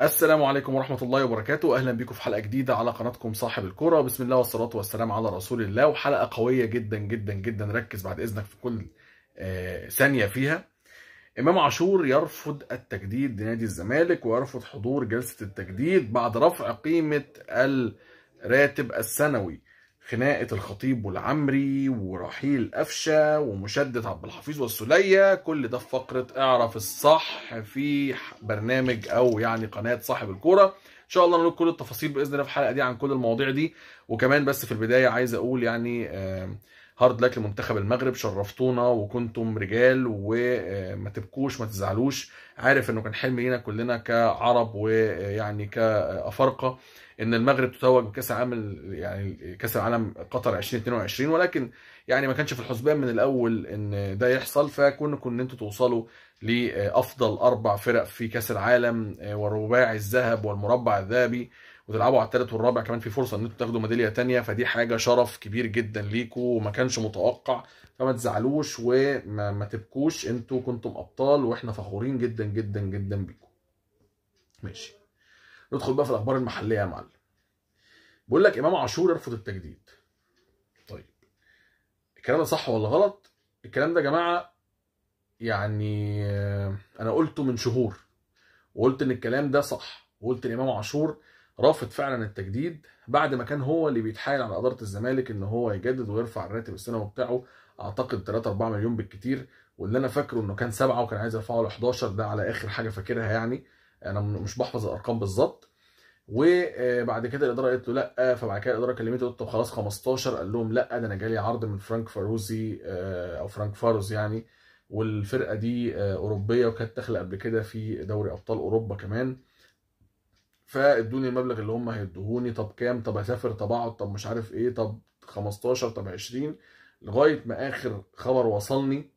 السلام عليكم ورحمة الله وبركاته أهلا بكم في حلقة جديدة على قناتكم صاحب الكرة بسم الله والصلاة والسلام على رسول الله وحلقة قوية جدا جدا جدا ركز بعد إذنك في كل آه، ثانية فيها إمام عاشور يرفض التجديد لنادي الزمالك ويرفض حضور جلسة التجديد بعد رفع قيمة الراتب السنوي خناقه الخطيب والعمري ورحيل قفشه ومشدة عبد الحفيظ والسليه كل ده في فقره اعرف الصح في برنامج او يعني قناه صاحب الكوره ان شاء الله نقول كل التفاصيل باذن الله في الحلقه دي عن كل المواضيع دي وكمان بس في البدايه عايز اقول يعني آه هارد لك لمنتخب المغرب شرفتونا وكنتم رجال وما تبكوش ما تزعلوش عارف انه كان حلم لينا كلنا كعرب ويعني كافارقه ان المغرب تتوج بكاس العالم يعني كاس العالم قطر 2022 ولكن يعني ما كانش في الحسبان من الاول ان ده يحصل فكنا كن انتوا توصلوا لافضل اربع فرق في كاس العالم ورباع الذهب والمربع الذهبي وتلعبوا على الثالث والرابع كمان في فرصه ان انتوا تاخدوا ميداليه ثانيه فدي حاجه شرف كبير جدا ليكوا وما كانش متوقع فما تزعلوش وما تبكوش انتوا كنتم ابطال واحنا فخورين جدا جدا جدا بيكوا. ماشي ندخل بقى في الاخبار المحليه يا معلم بيقول لك امام عاشور يرفض التجديد طيب الكلام ده صح ولا غلط الكلام ده يا جماعه يعني آه، انا قلته من شهور وقلت ان الكلام ده صح وقلت ان امام عاشور رافض فعلا التجديد بعد ما كان هو اللي بيتحايل على اداره الزمالك ان هو يجدد ويرفع الراتب السنوي بتاعه اعتقد 3 4 مليون بالكتير واللي انا فاكره انه كان سبعه وكان عايز يرفعه ل 11 ده على اخر حاجه فاكرها يعني انا مش بحفظ الارقام بالظبط وبعد كده الاداره قالت له لا فبعد كده الاداره كلمته قلت طب خلاص 15 قال لهم لا ده انا جالي عرض من فرانك فاروزي آه، او فرانك فاروز يعني والفرقه دي آه، اوروبيه وكانت داخله قبل كده في دوري ابطال اوروبا كمان فادوني المبلغ اللي هم هيدوهوني طب كام طب هسافر طب اقعد طب مش عارف ايه طب 15 طب 20 لغايه ما اخر خبر وصلني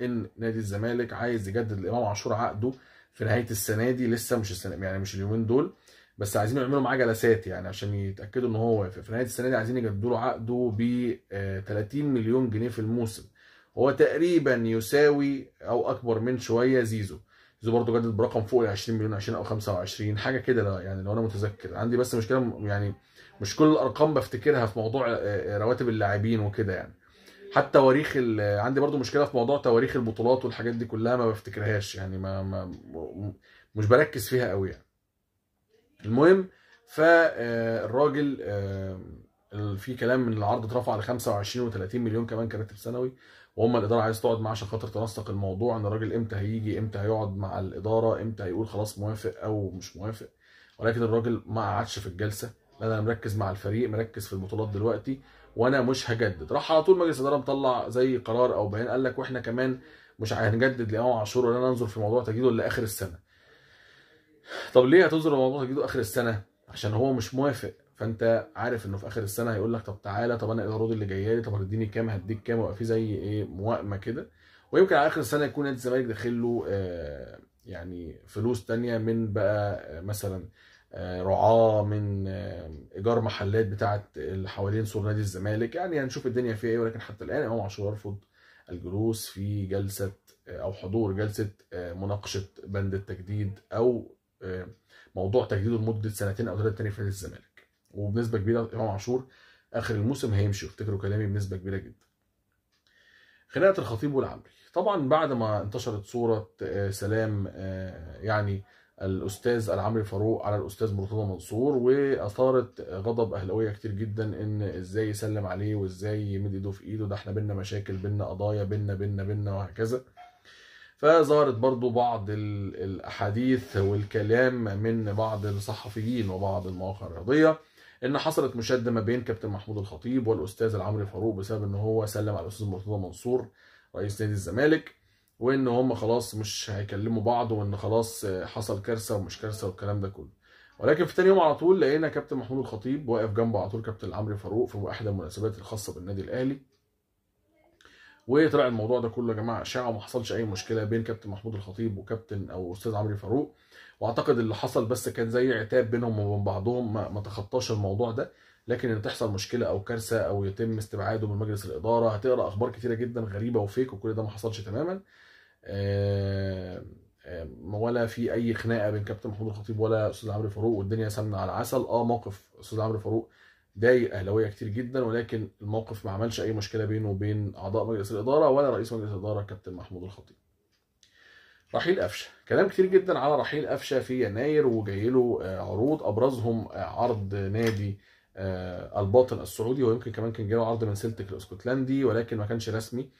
ان نادي الزمالك عايز يجدد لامام عاشور عقده في نهايه السنه دي لسه مش السنه يعني مش اليومين دول بس عايزين يعملوا معاه جلسات يعني عشان يتاكدوا ان هو وافق في نهايه السنه دي عايزين يجددوا له عقده ب 30 آه، مليون جنيه في الموسم هو تقريبا يساوي او اكبر من شويه زيزو زو برضه جدد برقم فوق ال 20 مليون 20 او 25 حاجه كده لو يعني لو انا متذكر عندي بس مشكله يعني مش كل الارقام بفتكرها في موضوع آه، آه، رواتب اللاعبين وكده يعني حتى تواريخ عندي برضو مشكله في موضوع تواريخ البطولات والحاجات دي كلها ما بفتكرهاش يعني ما, ما مش بركز فيها قوي يعني المهم فالراجل آه، في كلام من العرض اترفع ل 25 و30 مليون كمان كراتب سنوي وهم الاداره عايز تقعد معاه عشان خاطر تنسق الموضوع ان الراجل امتى هيجي امتى هيقعد مع الاداره امتى هيقول خلاص موافق او مش موافق ولكن الراجل ما قعدش في الجلسه لا انا مركز مع الفريق مركز في البطولات دلوقتي وانا مش هجدد راح على طول مجلس الاداره مطلع زي قرار او بيان قال لك واحنا كمان مش هنجدد لامام عاشور ولا ننظر في موضوع تجديده لاخر السنه طب ليه هتنظر لموضوع تجديده اخر السنه عشان هو مش موافق فانت عارف انه في اخر السنه هيقول لك طب تعالى طب انا ايه العروض اللي جايه لي طب هتديني كام هديك كام ويبقى في زي ايه موائمه كده ويمكن على اخر السنه يكون نادي الزمالك داخل له آه يعني فلوس تانية من بقى آه، مثلا آه، رعاه من آه، ايجار محلات بتاعه اللي حوالين سور نادي الزمالك يعني هنشوف الدنيا فيها ايه ولكن حتى الان امام عاشور يرفض الجلوس في جلسه او حضور جلسه مناقشه بند التجديد او موضوع تجديده لمده سنتين او ثلاث تاني في نادي الزمالك وبنسبه كبيره امام عاشور اخر الموسم هيمشي افتكروا كلامي بنسبه كبيره جدا خناقه الخطيب والعمري طبعا بعد ما انتشرت صوره آه، سلام آه، يعني الاستاذ العمري فاروق على الاستاذ مرتضى منصور واثارت غضب اهلاويه كتير جدا ان ازاي يسلم عليه وازاي يمد ايده في ايده ده احنا بينا مشاكل بينا قضايا بينا بينا بينا وهكذا فظهرت برضو بعض الاحاديث والكلام من بعض الصحفيين وبعض المواقع الرياضيه ان حصلت مشاده ما بين كابتن محمود الخطيب والاستاذ العمري فاروق بسبب ان هو سلم على الاستاذ مرتضى منصور رئيس نادي الزمالك وان هم خلاص مش هيكلموا بعض وان خلاص حصل كارثه ومش كارثه والكلام ده كله ولكن في تاني يوم على طول لقينا كابتن محمود الخطيب واقف جنبه على طول كابتن العمري فاروق في احدى المناسبات الخاصه بالنادي الاهلي وطلع الموضوع ده كله يا جماعه اشاعه وما حصلش اي مشكله بين كابتن محمود الخطيب وكابتن او استاذ عمرو فاروق واعتقد اللي حصل بس كان زي عتاب بينهم وبين بعضهم ما تخطاش الموضوع ده لكن ان تحصل مشكله او كارثه او يتم استبعاده من مجلس الاداره هتقرا اخبار كتيره جدا غريبه وفيك وكل ده ما حصلش تماما آه، آه، ولا في اي خناقه بين كابتن محمود الخطيب ولا استاذ عمرو فاروق والدنيا سمنه على العسل اه موقف استاذ عمرو فاروق ضايق اهلاويه كتير جدا ولكن الموقف ما عملش اي مشكله بينه وبين اعضاء مجلس الاداره ولا رئيس مجلس الاداره كابتن محمود الخطيب. رحيل قفشه كلام كتير جدا على رحيل قفشه في يناير وجاي له آه، عروض ابرزهم آه، عرض نادي آه، الباطن السعودي ويمكن كمان كان جاله عرض من سلتك الاسكتلندي ولكن ما كانش رسمي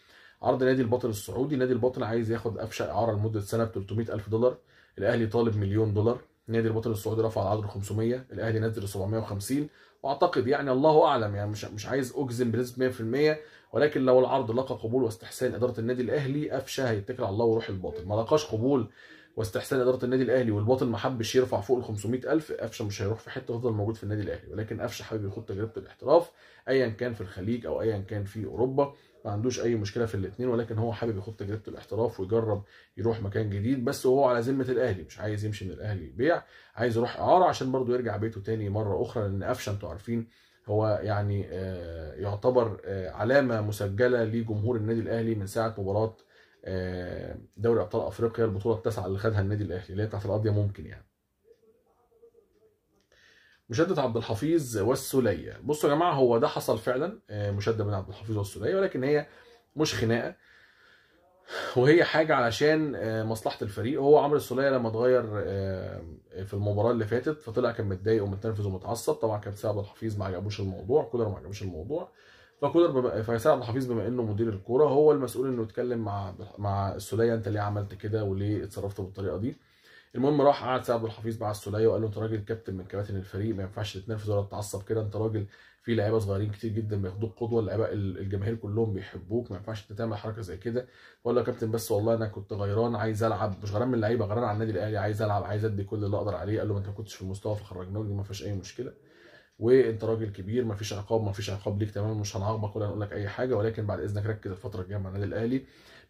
عرض نادي الباطن السعودي نادي الباطن عايز ياخد قفشه اعاره لمده سنه ب 300 الف دولار الاهلي طالب مليون دولار النادي الوطني السعودي رفع العرض 500 الاهلي نزل 750 واعتقد يعني الله اعلم يعني مش مش عايز اجزم بنسبه 100% ولكن لو العرض لقى قبول واستحسان اداره النادي الاهلي قفشه هيتكل على الله وروح الباطل ما لقاش قبول واستحسان اداره النادي الاهلي والباطل ما حبش يرفع فوق ال 500000 قفشه مش هيروح في حته ويفضل موجود في النادي الاهلي ولكن قفشه حابب يخوض تجربه الاحتراف ايا كان في الخليج او ايا كان في اوروبا ما عندوش اي مشكله في الاثنين ولكن هو حابب يخوض تجربه الاحتراف ويجرب يروح مكان جديد بس وهو على ذمه الاهلي مش عايز يمشي من الاهلي يبيع عايز يروح اعاره عشان برضه يرجع بيته تاني مره اخرى لان قفشه انتوا عارفين هو يعني آه، يعتبر آه، علامه مسجله لجمهور النادي الاهلي من ساعه مباراه آه، دوري ابطال افريقيا البطوله التاسعه اللي خدها النادي الاهلي اللي هي بتاعت القضيه ممكن يعني مشدد عبد الحفيظ والسوليه بصوا يا جماعه هو ده حصل فعلا آه، مشدد بين عبد الحفيظ والسوليه ولكن هي مش خناقه وهي حاجه علشان آه، مصلحه الفريق هو عمرو السوليه لما اتغير آه، في المباراه اللي فاتت فطلع كان متضايق ومتنرفز ومتعصب طبعا كان سعد الحفيظ ما عجبوش الموضوع كولر ما عجبوش الموضوع فكولر فسعد عبد الحفيظ بما انه مدير الكوره هو المسؤول انه يتكلم مع مع السوليه انت ليه عملت كده وليه اتصرفت بالطريقه دي المهم راح قعد سيد عبد الحفيظ مع السوليه وقال له انت راجل كابتن من كباتن الفريق ما ينفعش تتنرفز ولا تتعصب كده انت راجل في لعيبه صغيرين كتير جدا بياخدوك قدوه اللعيبه الجماهير كلهم بيحبوك ما ينفعش انت تعمل حركه زي كده وقال له يا كابتن بس والله انا كنت غيران عايز العب مش غيران من اللعيبه غيران على النادي الاهلي عايز العب عايز ادي كل اللي اقدر عليه قال له ما انت ما كنتش في المستوى فخرجناك ما فيهاش اي مشكله وانت راجل كبير ما فيش عقاب ما فيش عقاب ليك تمام مش هنعاقبك ولا هنقول لك اي حاجه ولكن بعد اذنك ركز الفتره الجايه مع النادي الاهلي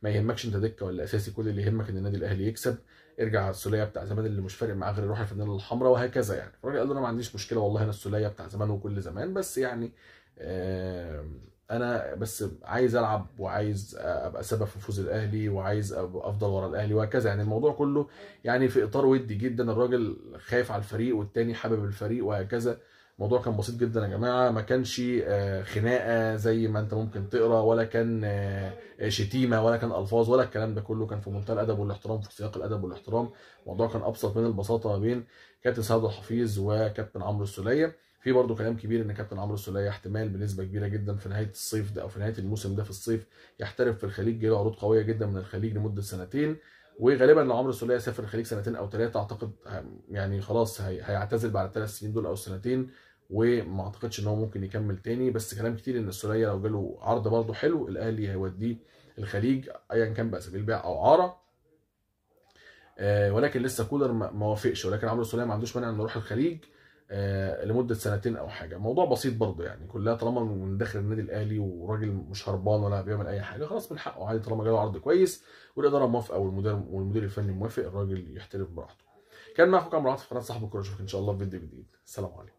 ما يهمكش انت دكه ولا اساسي كل اللي يهمك ان النادي الاهلي يكسب ارجع على السوليه بتاع زمان اللي مش فارق معاه غير روح الفانيلا الحمراء وهكذا يعني الراجل قال له انا ما عنديش مشكله والله انا السوليه بتاع زمان وكل زمان بس يعني انا بس عايز العب وعايز ابقى سبب في فوز الاهلي وعايز افضل ورا الاهلي وهكذا يعني الموضوع كله يعني في اطار ودي جدا الراجل خايف على الفريق والتاني حابب الفريق وهكذا الموضوع كان بسيط جدا يا جماعه ما كانش آه، خناقه زي ما انت ممكن تقرا ولا كان آه، آه، شتيمه ولا كان الفاظ ولا الكلام ده كله كان في منتهى الادب والاحترام في سياق الادب والاحترام الموضوع كان ابسط من البساطه ما بين كابتن سعد الحفيظ وكابتن عمرو السوليه في برضه كلام كبير ان كابتن عمرو السوليه احتمال بنسبه كبيره جدا في نهايه الصيف ده او في نهايه الموسم ده في الصيف يحترف في الخليج جاله عروض قويه جدا من الخليج لمده سنتين وغالبا لو عمرو السوليه سافر الخليج سنتين او ثلاثه اعتقد يعني خلاص هيعتزل بعد الثلاث سنين دول او السنتين وما اعتقدش ان هو ممكن يكمل تاني بس كلام كتير ان السوليه لو جاله عرض برضه حلو الاهلي هيوديه الخليج ايا كان بقى سبيل بيع او عاره آه ولكن لسه كولر ما وافقش ولكن عمرو السوليه ما عندوش مانع انه يروح الخليج آه لمده سنتين او حاجه موضوع بسيط برضه يعني كلها طالما من داخل النادي الاهلي وراجل مش هربان ولا بيعمل اي حاجه خلاص من حقه عادي طالما جاله عرض كويس والاداره موافقه والمدير والمدير الفني موافق الراجل يحترف براحته كان معكم عمرو عاطف قناه صاحب الكوره اشوفك ان شاء الله في فيديو جديد سلام عليكم